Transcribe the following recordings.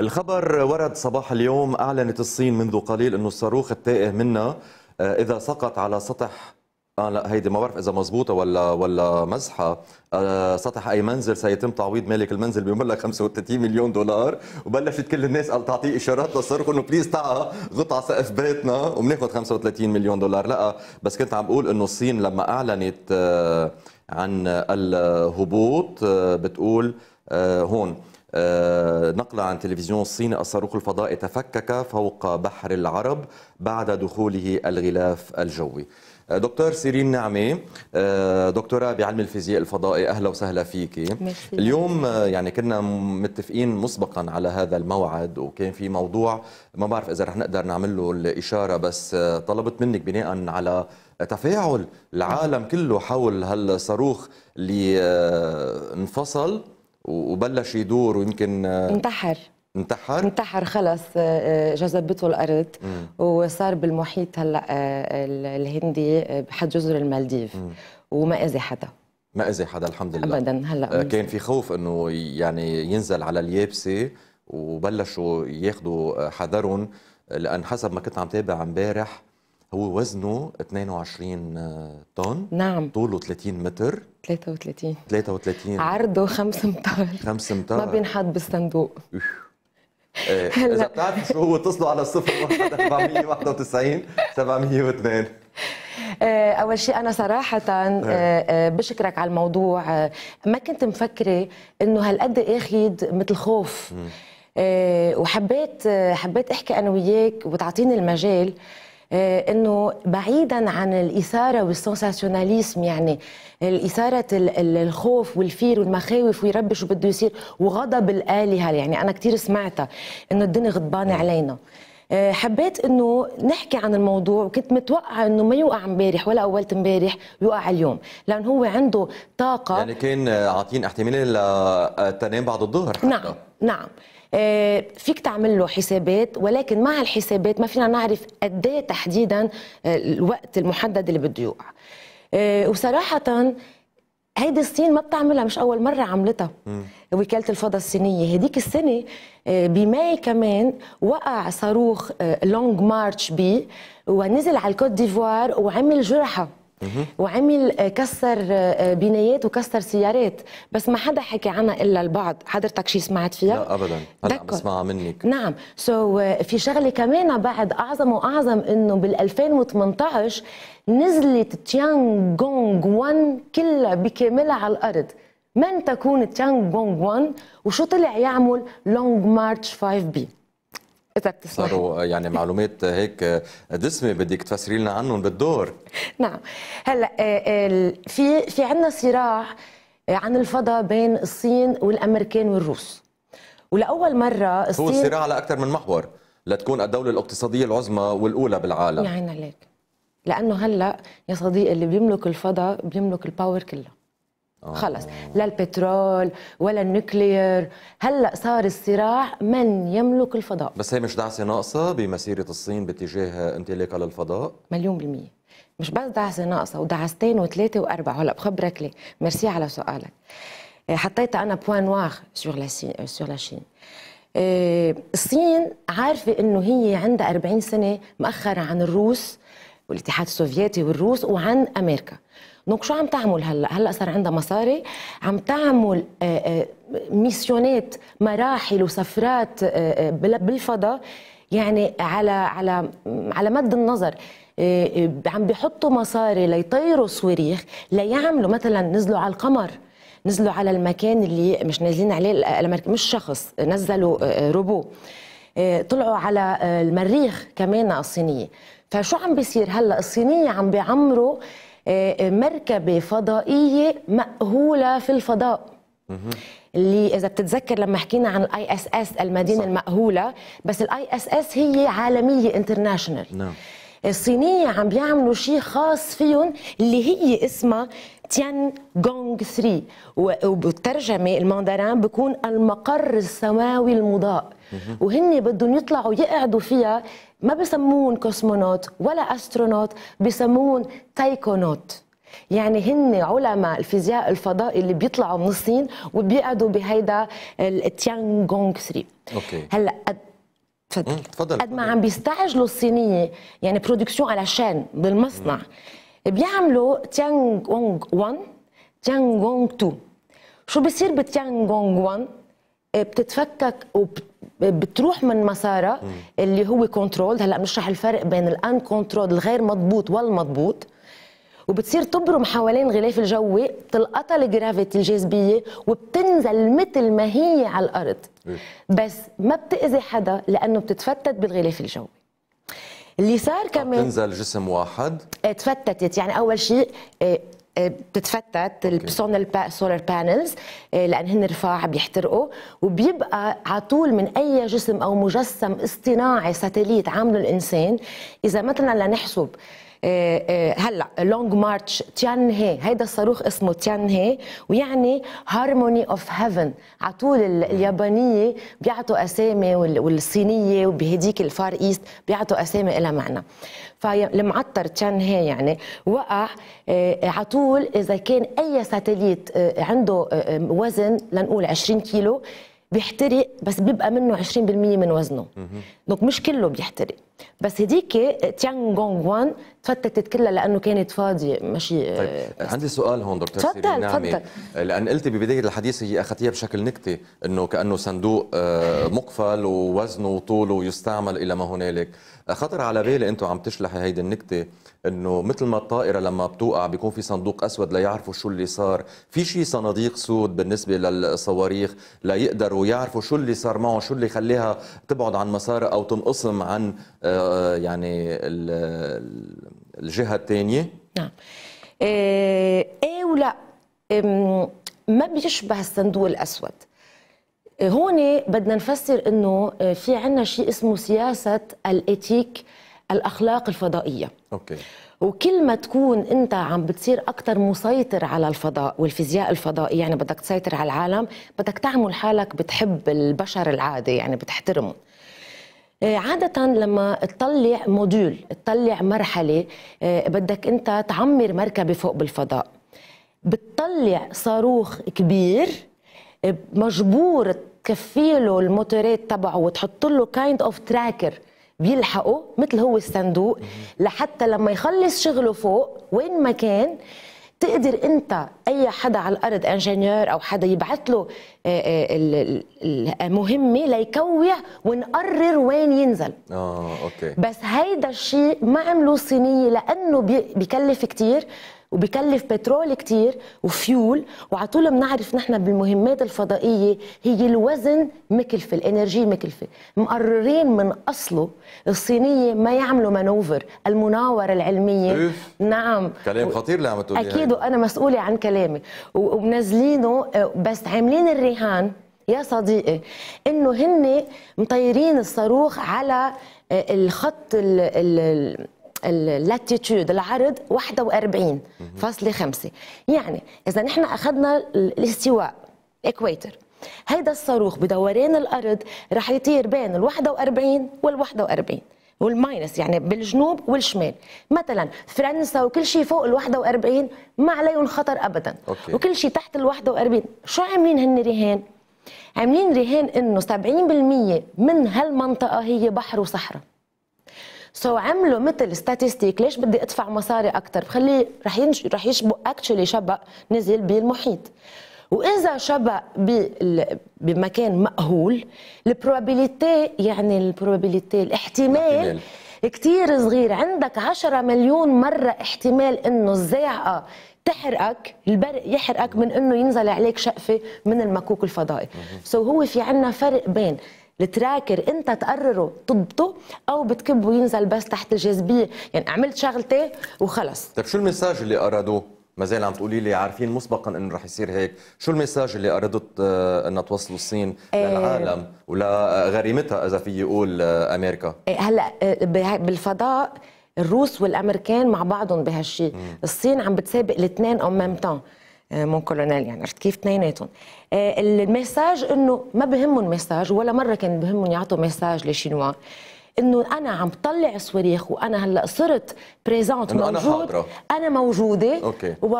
الخبر ورد صباح اليوم أعلنت الصين منذ قليل أنه الصاروخ التائه منا آه، إذا سقط على سطح آه لا هيدي ما بعرف إذا مزبوطة ولا ولا مزحة آه سطح أي منزل سيتم تعويض مالك المنزل بمبلغ 35 مليون دولار وبلشت كل الناس قال تعطيه إشارات للصاروخ إنه بليز تعا غطى سقف بيتنا وبناخذ 35 مليون دولار لا بس كنت عم بقول إنه الصين لما أعلنت آه عن الهبوط آه، بتقول آه، هون آه، نقل عن تلفزيون الصين الصاروخ الفضائي تفكك فوق بحر العرب بعد دخوله الغلاف الجوي آه، دكتور سيرين نعمة آه، دكتوراه بعلم الفيزياء الفضائي أهلا وسهلا فيك اليوم يعني كنا متفقين مسبقا على هذا الموعد وكان في موضوع ما بعرف إذا رح نقدر نعمل له الإشارة بس طلبت منك بناء على تفاعل العالم كله حول هالصاروخ اللي انفصل وبلش يدور ويمكن آه، انتحر انتحر انتحر خلص جذبته آه، الارض آه، مم. وصار بالمحيط هلا الهندي بحد جزر المالديف مم. وما اذي حدا ما اذي حدا الحمد لله ابدا هلا كان في خوف انه يعني ينزل على اليابسه وبلشوا ياخذوا حذرهم لان حسب ما كنت عم تابع امبارح هو وزنه 22 آه، طن نعم طوله 30 متر 33 33 عرضه 5 امتار 5 امتار ما بينحط بالصندوق إيه. آه، اذا بتعرفي شو هو اتصلوا على 0 491 702 اول شيء انا صراحه آه، نعم. بشكرك على الموضوع ما كنت مفكره انه هالقد اخذ مثل خوف وحبيت حبيت احكي انا وياك وتعطيني المجال آه، انه بعيدا عن الاثاره والسنساسيوناليزم يعني الاثاره الخوف والفير والمخاوف ويربي شو بده يصير وغضب الالهه يعني انا كثير سمعتها انه الدنيا غضبانه نعم. علينا آه، حبيت انه نحكي عن الموضوع وكنت متوقعه انه ما يوقع امبارح ولا اولت امبارح يوقع اليوم لان هو عنده طاقه يعني كان عاطين احتماليه لتنام بعد الظهر حتى. نعم نعم آه، فيك تعمل له حسابات ولكن مع الحسابات ما فينا نعرف قد إيه تحديدا آه، الوقت المحدد اللي بده يوقع آه، وصراحه هيدي الصين ما بتعملها مش اول مره عملتها وكاله الفضاء الصينيه هديك السنه بماي كمان وقع صاروخ لونج مارش بي ونزل على الكوت ديفوار وعمل جرحه وعمل آه، كسر آه، آه، بنايات وكسر سيارات بس ما حدا حكي عنها الا البعض حضرتك شي سمعت فيها لا ابدا انا عم بسمعها منك نعم سو so, في شغله كمان بعد اعظم واعظم انه بال 2018 نزلت تيان جونغ وان كلها بكاملها على الارض من تكون تيان جونغ وان وشو طلع يعمل لونج مارش 5 بي اذا بتسمح صاروا يعني معلومات هيك دسمه بدك تفسري لنا عنهم بالدور نعم هلا آه، آه، في في عندنا صراع آه، عن الفضاء بين الصين والامريكان والروس ولاول مره الصين هو صراع على اكثر من محور لتكون الدوله الاقتصاديه العظمى والاولى بالعالم يا عين عليك لانه هلا يا صديقي اللي بيملك الفضاء بيملك الباور كله آه. خلص لا البترول ولا النوكليير هلا صار الصراع من يملك الفضاء بس هي مش دعسه ناقصه بمسيره الصين باتجاه امتلاكها للفضاء مليون بالميه مش بس دعسه ناقصه ودعستين وثلاثه واربعه هلا بخبرك ليه ميرسي على سؤالك آه، حطيت انا بوان نوار سور لا سور لا شين الصين عارفه انه هي عندها 40 سنه مأخرة عن الروس والاتحاد السوفيتي والروس وعن امريكا دونك شو عم تعمل هلا هلا صار عندها مصاري عم تعمل آه، آه، ميسيونات مراحل وسفرات آه، بالفضاء يعني على على على مد النظر عم بيحطوا مصاري ليطيروا صواريخ ليعملوا مثلا نزلوا على القمر نزلوا على المكان اللي مش نازلين عليه مش شخص نزلوا روبو طلعوا على المريخ كمان الصينيه فشو عم بيصير هلا الصينيه عم بيعمروا آه، آه، مركبه فضائيه مأهوله في الفضاء اللي اذا بتتذكر لما حكينا عن الاي اس اس المدينه صح. المأهوله بس الاي اس اس هي عالميه انترناشونال نعم الصينية عم بيعملوا شيء خاص فيهم اللي هي اسمها تيان جونغ 3 وبالترجمة الماندرين بكون المقر السماوي المضاء وهن بدهم يطلعوا يقعدوا فيها ما بسمون كوسمونوت ولا استرونوت بسمون تايكونوت يعني هن علماء الفيزياء الفضاء اللي بيطلعوا من الصين وبيقعدوا بهيدا التيانغونغ 3 اوكي هلا تفضل قد ما عم بيستعجلوا الصينيه يعني برودكسيون على شان بالمصنع بيعملوا تيانغونغ 1 تيانغونغ 2 شو بصير بتيانغونغ 1 إيه، بتتفكك وب بتروح من مسارها اللي هو كنترول هلا بنشرح الفرق بين الان كنترول الغير مضبوط والمضبوط وبتصير تبرم حوالين الغلاف الجوي بتلقطها الجرافيتي الجاذبيه وبتنزل مثل ما هي على الارض إيه. بس ما بتاذي حدا لانه بتتفتت بالغلاف الجوي اللي صار كمان تنزل جسم واحد اتفتتت يعني اول شيء إيه، بتتفتت السولار سولار بانلز لان هن رفاع بيحترقوا وبيبقى على طول من اي جسم او مجسم اصطناعي ساتليت عامله الانسان اذا مثلا لنحسب آه، آه، هلا لونج مارتش تيان هي هيدا الصاروخ اسمه تيان هي ويعني هارموني اوف هيفن على طول اليابانيه بيعطوا اسامي والصينيه وبهديك الفار ايست بيعطوا اسامي لها معنى فالمعطر تيان هي يعني وقع آه، على طول اذا كان اي ساتليت عنده وزن لنقول 20 كيلو بيحترق بس بيبقى منه 20% من وزنه دونك مش كله بيحترق بس هديك تيان جونغ وان تفتتت كلها لانه كانت فاضيه ماشي آه، طيب عندي سؤال هون دكتور تفضل تفضل لان قلتي ببدايه الحديث هي اخذتيها بشكل نكته انه كانه صندوق آه، مقفل ووزنه وطوله يستعمل الى ما هنالك خطر على بالي انتم عم تشلحي هيدي النكته انه مثل ما الطائره لما بتوقع بيكون في صندوق اسود ليعرفوا شو اللي صار في شيء صناديق سود بالنسبه للصواريخ ليقدروا يعرفوا شو اللي صار معه شو اللي خليها تبعد عن مسارها او تنقسم عن آه، يعني الجهه الثانيه نعم آه، ايه ولا ما بيشبه الصندوق الاسود هون بدنا نفسر انه آه، في عنا شيء اسمه سياسه الاتيك الاخلاق الفضائيه اوكي وكل ما تكون انت عم بتصير اكثر مسيطر على الفضاء والفيزياء الفضائيه يعني بدك تسيطر على العالم بدك تعمل حالك بتحب البشر العادي يعني بتحترمهم آه، عادة لما تطلع موديول تطلع مرحلة آه، بدك أنت تعمر مركبة فوق بالفضاء بتطلع صاروخ كبير آه، مجبور تكفيله الموتورات تبعه وتحط له كايند اوف تراكر بيلحقه مثل هو الصندوق لحتى لما يخلص شغله فوق وين ما كان تقدر انت اي حدا على الارض انجينير او حدا يبعث له آه، آه، المهمه ليكوع ونقرر وين ينزل اه اوكي بس هيدا الشيء ما عملوه الصينيه لانه بيكلف كثير وبيكلف بترول كتير وفيول وعلى طول بنعرف نحن بالمهمات الفضائيه هي الوزن مكلفه الانرجي مكلفه مقررين من اصله الصينيه ما يعملوا مانوفر المناوره العلميه إيه؟ نعم كلام خطير اللي عم تقوليه اكيد وانا مسؤوله عن كلامي ومنزلينه آه، بس عاملين الرهان يا صديقي انه هن مطيرين الصاروخ على آه، الخط ال ال اللاتيتيود العرض 41.5 يعني اذا نحن اخذنا الاستواء إكويتر هيدا الصاروخ بدوران الارض رح يطير بين ال 41 وال 41 والماينس يعني بالجنوب والشمال مثلا فرنسا وكل شيء فوق ال 41 ما عليهم خطر ابدا أوكي. وكل شيء تحت ال 41 شو عاملين هن رهان عاملين رهان انه 70% من هالمنطقه هي بحر وصحراء سو so, عملوا مثل ستاتستيك ليش بدي ادفع مصاري اكثر بخلي رح ينش... رح يشبق اكشلي شبق نزل بالمحيط واذا شبق بال... بمكان مأهول البروبابيليتي يعني البروبابيليتي الاحتمال كثير صغير عندك 10 مليون مرة احتمال انه الزاعقة تحرقك البرق يحرقك من انه ينزل عليك شقفة من المكوك الفضائي سو so هو في عنا فرق بين التراكر انت تقرره تضبطه او بتكبه ينزل بس تحت الجاذبيه يعني عملت شغلتي وخلص طيب شو المساج اللي ارادوه ما زال عم تقولي لي عارفين مسبقا انه رح يصير هيك شو المساج اللي اردت آه انها توصله الصين آه. للعالم للعالم ولغريمتها اذا في يقول آه، امريكا آه، هلا بالفضاء الروس والامريكان مع بعضهم بهالشيء الصين عم بتسابق الاثنين او ميم آه، مون كولونيل يعني عرفت كيف اثنيناتهم آه، المساج انه ما بهمهم الميساج ولا مره كان بهمهم يعطوا مساج لشينوا انه انا عم طلع صواريخ وانا هلا صرت بريزونت موجود انا حاضره انا موجوده أوكي. و...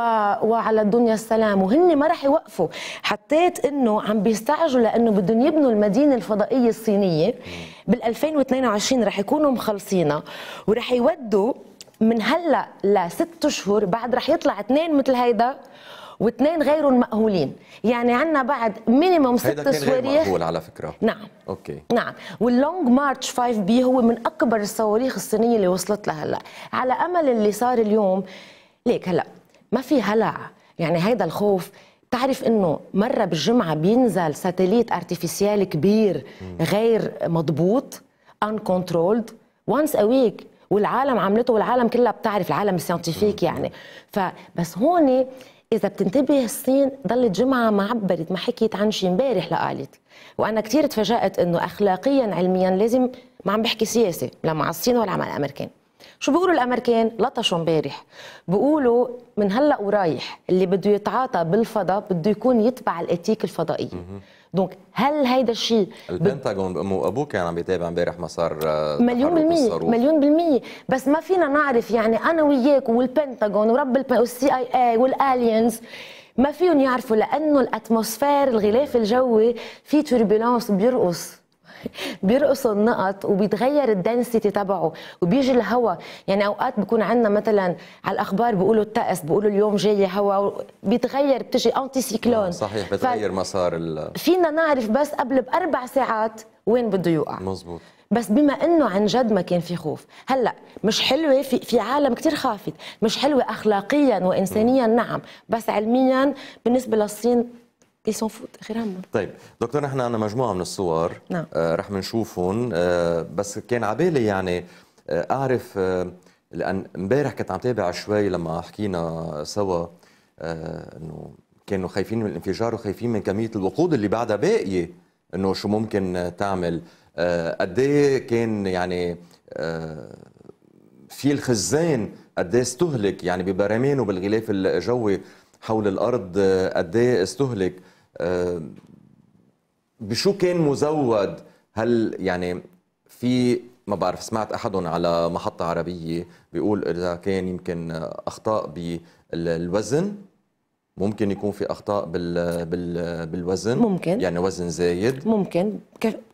وعلى الدنيا السلام وهن ما رح يوقفوا حطيت انه عم بيستعجلوا لانه بدهم يبنوا المدينه الفضائيه الصينيه بال 2022 رح يكونوا مخلصينها ورح يودوا من هلا لست اشهر بعد رح يطلع اثنين مثل هيدا واثنين غير مأهولين يعني عندنا بعد مينيموم ست صواريخ مأهول على فكرة نعم أوكي نعم واللونج مارتش 5 بي هو من أكبر الصواريخ الصينية اللي وصلت لهلا على أمل اللي صار اليوم ليك هلا ما في هلع يعني هيدا الخوف تعرف انه مره بالجمعه بينزل ساتليت ارتفيسيال كبير غير مضبوط ان كنترولد وانس ا ويك والعالم عملته والعالم كلها بتعرف العالم الساينتيفيك يعني فبس هون اذا بتنتبه الصين ضلت جمعه ما عبرت ما حكيت عن شيء امبارح لقالت وانا كثير تفاجات انه اخلاقيا علميا لازم ما عم بحكي سياسه لا مع الصين ولا مع الامريكان شو بيقولوا الامريكان لطشوا امبارح بيقولوا من هلا ورايح اللي بده يتعاطى بالفضاء بده يكون يتبع الاتيك الفضائيه دونك هل هيدا الشيء البنتاغون مو وابوه كان عم يتابع امبارح مسار آه، مليون بالمية مليون بالمية بس ما فينا نعرف يعني انا وياك والبنتاغون ورب والسي اي اي والالينز ما فيهم يعرفوا لانه الاتموسفير الغلاف الجوي في توربولانس بيرقص بيرقصوا النقط وبيتغير الدنسيتي تبعه وبيجي الهوا يعني اوقات بكون عندنا مثلا على الاخبار بيقولوا الطقس بيقولوا اليوم جاي هوا بيتغير بتجي انتي آه، سيكلون صحيح بتغير مسار ال... فينا نعرف بس قبل باربع ساعات وين بده يوقع مزبوط بس بما انه عن جد ما كان في خوف هلا مش حلوه في في عالم كثير خافت مش حلوه اخلاقيا وانسانيا نعم بس علميا بالنسبه للصين يسون فوت غير همهم طيب دكتور نحن عندنا مجموعه من الصور نعم. آه رح منشوفهم آه بس كان عبالي يعني آه اعرف آه لان امبارح كنت عم تابع شوي لما حكينا سوا آه انه كانوا خايفين من الانفجار وخايفين من كميه الوقود اللي بعدها باقيه انه شو ممكن تعمل آه إيه كان يعني آه في الخزان قد إيه استهلك يعني ببرامين وبالغلاف الجوي حول الارض آه، قد إيه استهلك آه، بشو كان مزود هل يعني في ما بعرف سمعت احدهم على محطه عربيه بيقول اذا كان يمكن اخطاء بالوزن ممكن يكون في اخطاء بال بال بالوزن ممكن يعني وزن زايد ممكن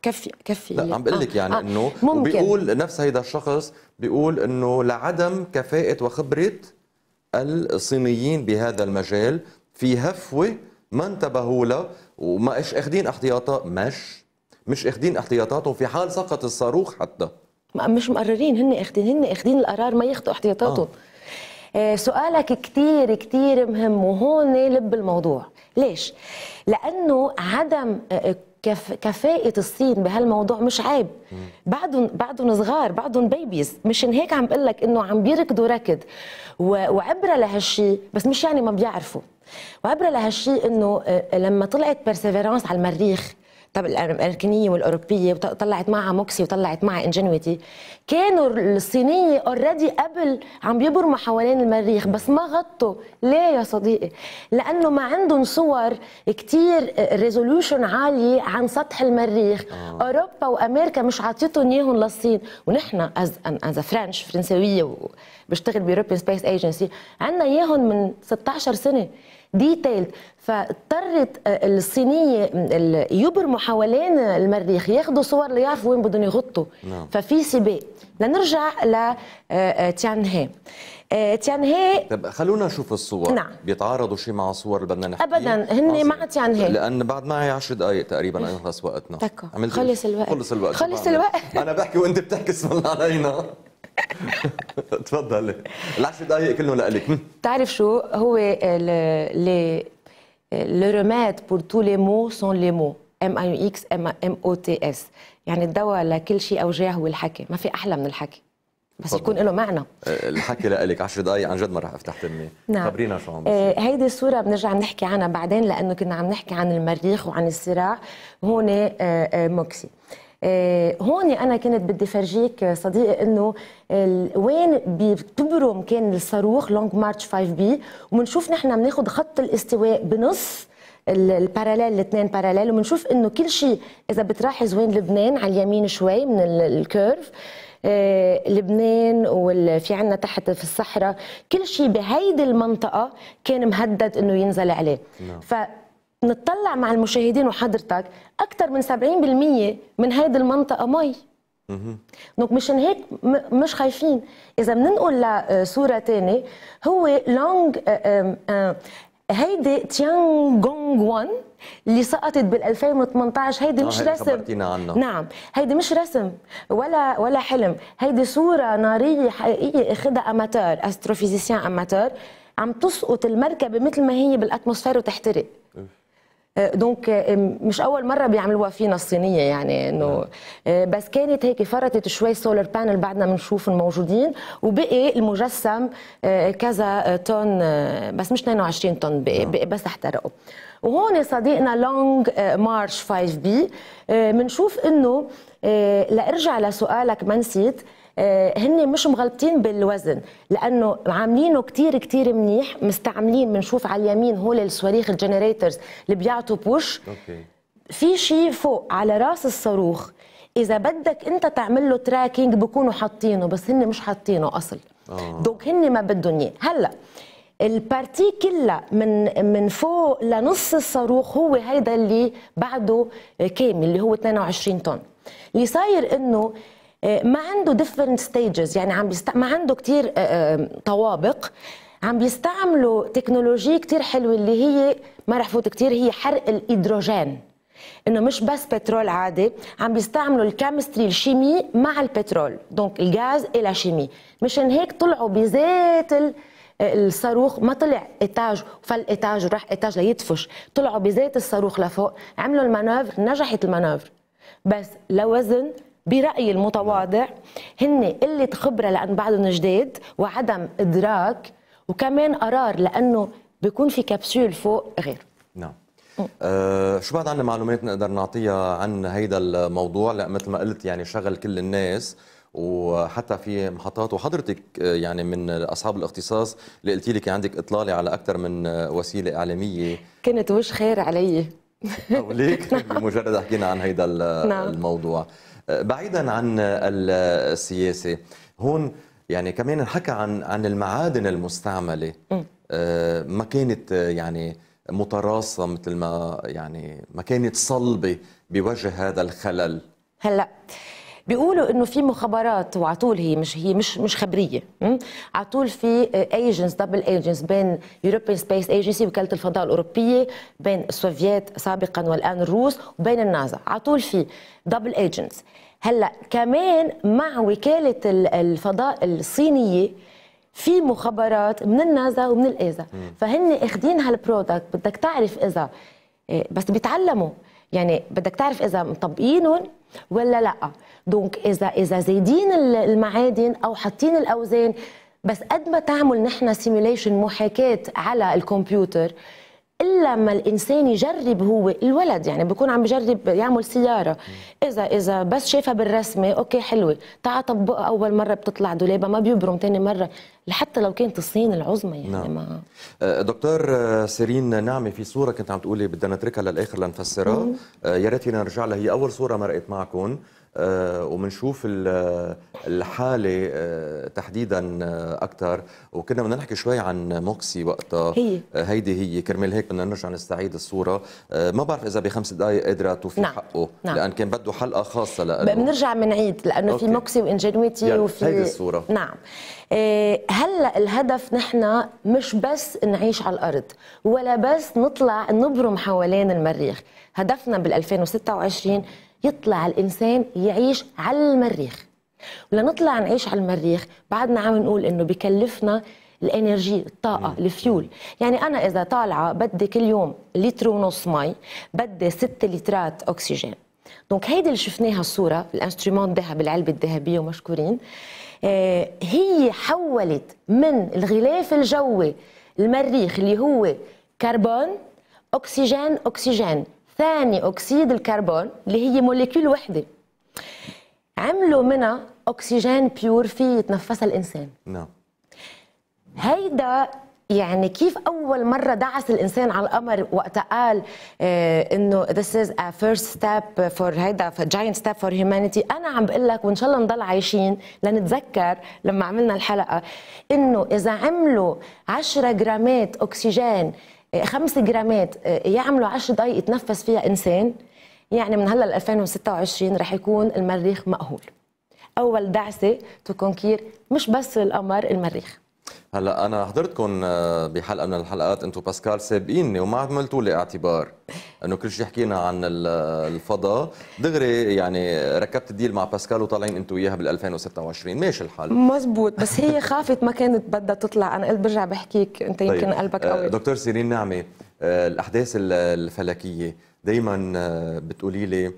كفي كفي لا عم بقول لك آه. يعني آه. انه وبيقول نفس هيدا الشخص بيقول انه لعدم كفاءه وخبره الصينيين بهذا المجال في هفوه ما انتبهوا له وما ايش اخذين احتياطات مش مش اخذين احتياطاتهم في حال سقط الصاروخ حتى مش مقررين هن اخذين هن اخذين القرار ما ياخذوا احتياطاتهم آه. آه، سؤالك كثير كثير مهم وهون لب الموضوع ليش؟ لأنه عدم آه، كف... كفاءة الصين بهالموضوع مش عيب بعدهم بعدهم صغار بعدهم بيبيز مشان هيك عم بقول لك انه عم بيركضوا ركض و... وعبره لهالشيء بس مش يعني ما بيعرفوا وعبرة لهالشيء انه آه، لما طلعت بيرسيفيرانس على المريخ طب الامريكانيه والاوروبيه وطلعت معها موكسي وطلعت معها انجنويتي كانوا الصينيه اوريدي قبل عم بيبرموا حوالين المريخ بس ما غطوا ليه يا صديقي لانه ما عندهم صور كتير ريزولوشن عاليه عن سطح المريخ آه. اوروبا وامريكا مش عطيتهم اياهم للصين ونحن از از فرنش فرنساويه بشتغل بيوروبيان سبيس ايجنسي عندنا اياهم من 16 سنه ديتيلد فاضطرت آه، الصينيه يبرموا حوالين المريخ ياخذوا صور ليعرفوا وين بدهم يغطوا نعم. ففي سباق لنرجع ل تيان آه، هي آه، تيان هي طب خلونا نشوف الصور نعم بيتعارضوا شيء مع الصور اللي بدنا نحكيها ابدا هن مع تيان هي لان بعد معي 10 دقائق تقريبا خلص أيوه، وقتنا خلص الوقت خلص الوقت خلص الوقت انا بحكي وانت بتحكي اسم الله علينا تفضل العشر دقائق كلهم لك تعرف شو هو اللي لو ريميد بور تو لي مو سون لي مو ام اي يو اكس ام ام او تي اس يعني الدواء لكل شيء اوجاع هو الحكي ما في احلى من الحكي بس يكون له معنى آه، الحكي لك 10 دقائق عن جد ما راح افتح تمي نعم. خبرينا شو عم آه، هيدي الصوره بنرجع بنحكي عنها بعدين لانه كنا عم نحكي عن المريخ وعن الصراع هون آه، موكسي آه، هون انا كنت بدي فرجيك صديقي انه وين بتبرم كان الصاروخ لونج مارش 5 بي وبنشوف نحن بناخذ خط الاستواء بنص الباراليل الاثنين باراليل وبنشوف انه كل شيء اذا بتلاحظ وين لبنان على اليمين شوي من الكيرف آه، لبنان وفي عنا تحت في الصحراء كل شيء بهيدي المنطقة كان مهدد أنه ينزل عليه no. نعم. نطلع مع المشاهدين وحضرتك اكثر من 70% من هيدي المنطقه مي دونك مشان هيك مش خايفين اذا بننقل لصوره ثانيه هو لونج آه، آه، هيدي تيانغونغ جونغ وان اللي سقطت بال 2018 هيدي آه، مش رسم نعم هيدي مش رسم ولا ولا حلم هيدي صوره ناريه حقيقيه اخذها اماتور استروفيزيسيان اماتور عم تسقط المركبه مثل ما هي بالاتموسفير وتحترق آه، دونك آه، مش اول مره بيعملوها فينا الصينيه يعني انه نعم. آه، بس كانت هيك فرطت شوي سولار بانل بعدنا بنشوف الموجودين وبقي المجسم كذا طن بس مش 22 طن بقي, نعم. بقي بس احترقوا وهون صديقنا لونج مارش 5 بي بنشوف انه لارجع لسؤالك ما نسيت آه، هن مش مغلطين بالوزن لانه عاملينه كتير كتير منيح مستعملين بنشوف على اليمين هول الصواريخ الجنريترز اللي بيعطوا بوش أوكي. في شيء فوق على راس الصاروخ اذا بدك انت تعمل له تراكينج بكونوا حاطينه بس هن مش حاطينه اصل آه. دوك هن ما بدهم اياه هلا البارتي كلها من من فوق لنص الصاروخ هو هيدا اللي بعده كامل اللي هو 22 طن اللي صاير انه آه، ما عنده ديفرنت ستيجز يعني عم بيست... ما عنده كثير آه، آه، طوابق عم بيستعملوا تكنولوجيا كثير حلوه اللي هي ما رح فوت كثير هي حرق الايدروجين انه مش بس بترول عادي عم بيستعملوا الكيمستري الشيمي مع البترول دونك الغاز الى شيمي مشان هيك طلعوا بذات ال... الصاروخ ما طلع اتاج فل اتاج وراح اتاج ليدفش طلعوا بذات الصاروخ لفوق عملوا المانوفر نجحت المانوفر بس لوزن برايي المتواضع هن قله خبره لان بعدهم جداد وعدم ادراك وكمان قرار لانه بيكون في كبسول فوق غير نعم أه شو بعد عندنا معلومات نقدر نعطيها عن هيدا الموضوع لا مثل ما قلت يعني شغل كل الناس وحتى في محطات وحضرتك آه، يعني من اصحاب الاختصاص اللي قلتي لي كان عندك اطلاله على اكثر من آه، وسيله اعلاميه كنت وش خير علي ليك بمجرد حكينا عن هيدا نعم. الموضوع بعيدا عن السياسه هون يعني كمان حكى عن عن المعادن المستعمله آه، ما كانت آه، يعني متراصه مثل ما يعني ما كانت صلبه بوجه هذا الخلل هلا بيقولوا انه في مخابرات وعطول هي مش هي مش مش خبريه عطول في ايجنس دبل ايجنس بين يوروبيان سبيس ايجنسي وكاله الفضاء الاوروبيه بين السوفييت سابقا والان الروس وبين النازا عطول في دبل ايجنس هلا كمان مع وكاله الفضاء الصينيه في مخابرات من النازا ومن الايزا فهن اخذين هالبرودكت بدك تعرف اذا إيه، بس بيتعلموا يعني بدك تعرف اذا مطبقينهم ولا لا دونك اذا اذا زايدين المعادن او حاطين الاوزان بس قد ما تعمل نحن سيميليشن محاكاه على الكمبيوتر الا ما الانسان يجرب هو الولد يعني بيكون عم بجرب يعمل سياره اذا اذا بس شافها بالرسمه اوكي حلوه تعا طبقها اول مره بتطلع دولابها ما بيبرم ثاني مره حتى لو كانت الصين العظمى يعني نعم. ما آه، دكتور آه، سيرين نعمه في صوره كنت عم تقولي بدنا نتركها للاخر لنفسرها آه، يا ريتنا نرجع لها هي اول صوره مرقت معكم آه، وبنشوف الحاله آه، تحديدا آه، اكثر وكنا بدنا نحكي شوي عن موكسي وقتها هي هيدي هي كرمال هيك بدنا نرجع نستعيد الصوره ما بعرف اذا بخمس دقائق قدرت توفي نعم. حقه نعم. لان كان بده حلقه خاصه لأنه بنرجع بنعيد لانه أوكي. في موكسي وانجنويتي وفي هيدي الصوره نعم هلا الهدف نحن مش بس نعيش على الارض ولا بس نطلع نبرم حوالين المريخ هدفنا بال 2026 يطلع الانسان يعيش على المريخ ولنطلع نعيش على المريخ بعدنا عم نقول انه بكلفنا الانرجي الطاقه الفيول يعني انا اذا طالعه بدي كل يوم لتر ونص مي بدي 6 لترات اكسجين دونك هيدي اللي شفناها الصوره الانسترومون ذهب العلبه الذهبيه ومشكورين آه، هي حولت من الغلاف الجوي المريخ اللي هو كربون اكسجين اكسجين ثاني اكسيد الكربون اللي هي موليكيول وحده عملوا منها اكسجين بيور فيه يتنفسها الانسان نعم هيدا يعني كيف اول مره دعس الانسان على القمر وقت قال آه، انه this is a first step for هيدا giant step for humanity انا عم بقول لك وان شاء الله نضل عايشين لنتذكر لما عملنا الحلقه انه اذا عملوا 10 جرامات اكسجين خمس جرامات آه، يعملوا عشر دقائق يتنفس فيها انسان يعني من هلا ل 2026 رح يكون المريخ مأهول اول دعسه تكونكير مش بس القمر المريخ هلا انا حضرتكم آه، بحلقه من الحلقات انتم باسكال سابقيني وما عملتوا لي اعتبار انه كل شيء حكينا عن الفضاء دغري يعني ركبت الديل مع باسكال وطالعين انتم وياها بال 2026 ماشي الحال مزبوط بس هي خافت ما كانت بدها تطلع انا قلت برجع بحكيك انت طيب، يمكن طيب. قلبك آه، قوي دكتور سيرين نعمه آه، الاحداث الفلكيه دائما بتقولي لي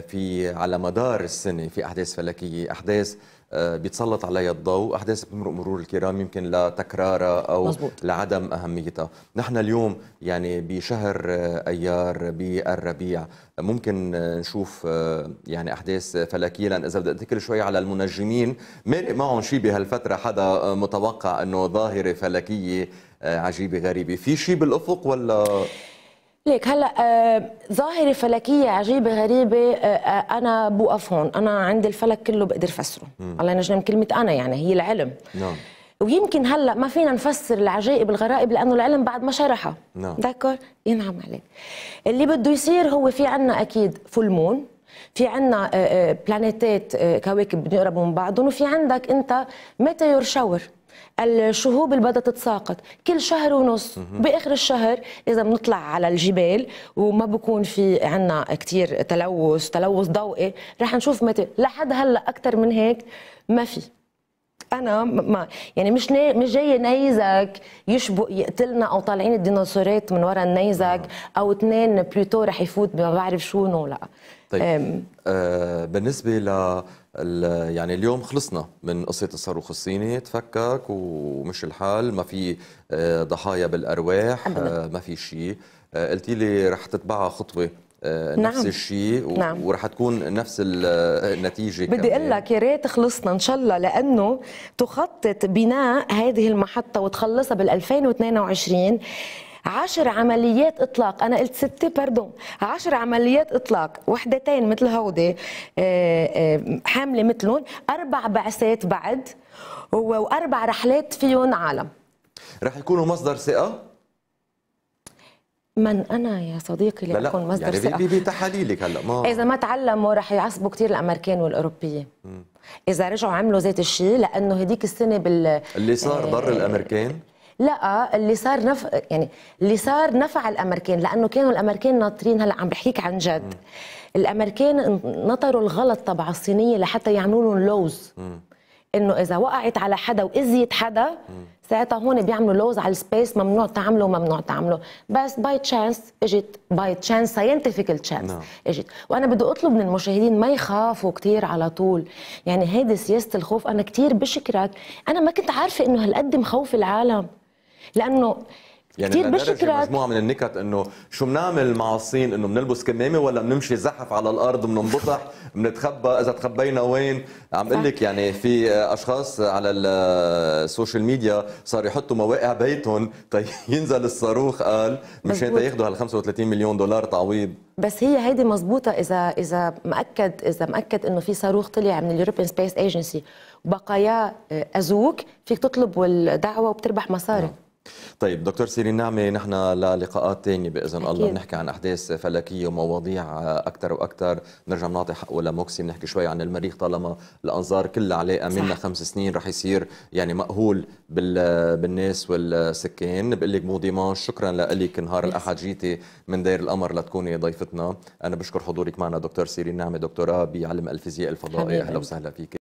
في على مدار السنه في احداث فلكيه احداث آه، بيتسلط عليها الضوء احداث بتمرق مرور الكرام يمكن لتكرارها او مزبوط. لعدم اهميتها نحن اليوم يعني بشهر آه، ايار بالربيع ممكن نشوف آه، يعني احداث فلكيه لان اذا بدي اتكل شوي على المنجمين مرق معهم شيء بهالفتره حدا متوقع انه ظاهره فلكيه عجيبه غريبه في شيء بالافق ولا ليك هلا آه ظاهره فلكيه عجيبه غريبه آه, آه، انا بوقف هون انا عندي الفلك كله بقدر فسره م. الله ينجم كلمه انا يعني هي العلم نعم ويمكن هلا ما فينا نفسر العجائب الغرائب لانه العلم بعد ما شرحها نعم ذكر ينعم عليك اللي بده يصير هو في عنا اكيد فول مون في عنا بلانيتات آه، آه، كواكب بنقربوا من بعضهم وفي عندك انت ميتيور شاور الشهوب اللي بدها تتساقط كل شهر ونص باخر الشهر اذا بنطلع على الجبال وما بكون في عنا كثير تلوث تلوث ضوئي رح نشوف متى لحد هلا اكثر من هيك ما في انا ما يعني مش ني... مش جاي نيزك يشبو يقتلنا او طالعين الديناصورات من ورا النيزك او اثنين بلوتو رح يفوت ما بعرف شو نو لا طيب آه بالنسبه ل يعني اليوم خلصنا من قصة الصاروخ الصيني تفكك ومش الحال ما في آه، ضحايا بالأرواح آه، ما في شيء آه، قلتي لي رح تتبعها خطوة نعم. نفس الشيء نعم. ورح تكون نفس النتيجه بدي اقول لك يا ريت خلصنا ان شاء الله لانه تخطط بناء هذه المحطه وتخلصها بال 2022 10 عمليات اطلاق انا قلت سته باردون 10 عمليات اطلاق وحدتين مثل هودي آه، آه، حامله مثلهم اربع بعثات بعد واربع رحلات فيهم عالم رح يكونوا مصدر ثقه من انا يا صديقي اللي بكون مصدر يعني ثقه يعني بتحاليلك هلا ما اذا ما تعلموا رح يعصبوا كثير الامريكان والاوروبيين اذا رجعوا عملوا ذات الشيء لانه هديك السنه بال اللي صار آه، ضر الامريكان لقى اللي صار نف... يعني اللي صار نفع الامريكان لانه كانوا الامريكان ناطرين هلا عم بحكيك عن جد الامريكان نطروا الغلط تبع الصينيه لحتى يعملوا لهم لوز انه اذا وقعت على حدا واذيت حدا ساعتها هون بيعملوا لوز على السبيس ممنوع تعمله ممنوع تعمله بس باي تشانس اجت باي تشانس ساينتفيك تشانس اجت وانا بدي اطلب من المشاهدين ما يخافوا كثير على طول يعني هيدي سياسه الخوف انا كثير بشكرك انا ما كنت عارفه انه هالقد مخوف العالم لانه يعني كثير بشكرك مجموعه من النكت انه شو بنعمل مع الصين انه بنلبس كمامه ولا بنمشي زحف على الارض بننبطح بنتخبى اذا تخبينا وين عم اقول لك يعني في اشخاص على السوشيال ميديا صار يحطوا مواقع بيتهم طيب ينزل الصاروخ قال مشان ياخذوا هال 35 مليون دولار تعويض بس هي هيدي مزبوطة إذا إذا مأكد إذا مأكد إنه في صاروخ طلع من اليوروبيان سبيس ايجنسي وبقاياه أزوك فيك تطلب الدعوة وبتربح مصاري نعم. طيب دكتور سيرين نعمة نحن للقاءات ثانية بإذن أكيد. الله بنحكي عن أحداث فلكية ومواضيع أكثر وأكثر نرجع بنعطي حقه لموكسي بنحكي شوي عن المريخ طالما الأنظار كلها علاقه منا خمس سنين رح يصير يعني مأهول بالناس والسكان بقول لك مو ديمانش شكرا لك نهار الأحد جيتي من دير القمر لتكوني ضيفتنا أنا بشكر حضورك معنا دكتور سيرين نعمة دكتوراه بعلم الفيزياء الفضائي أهلا وسهلا فيك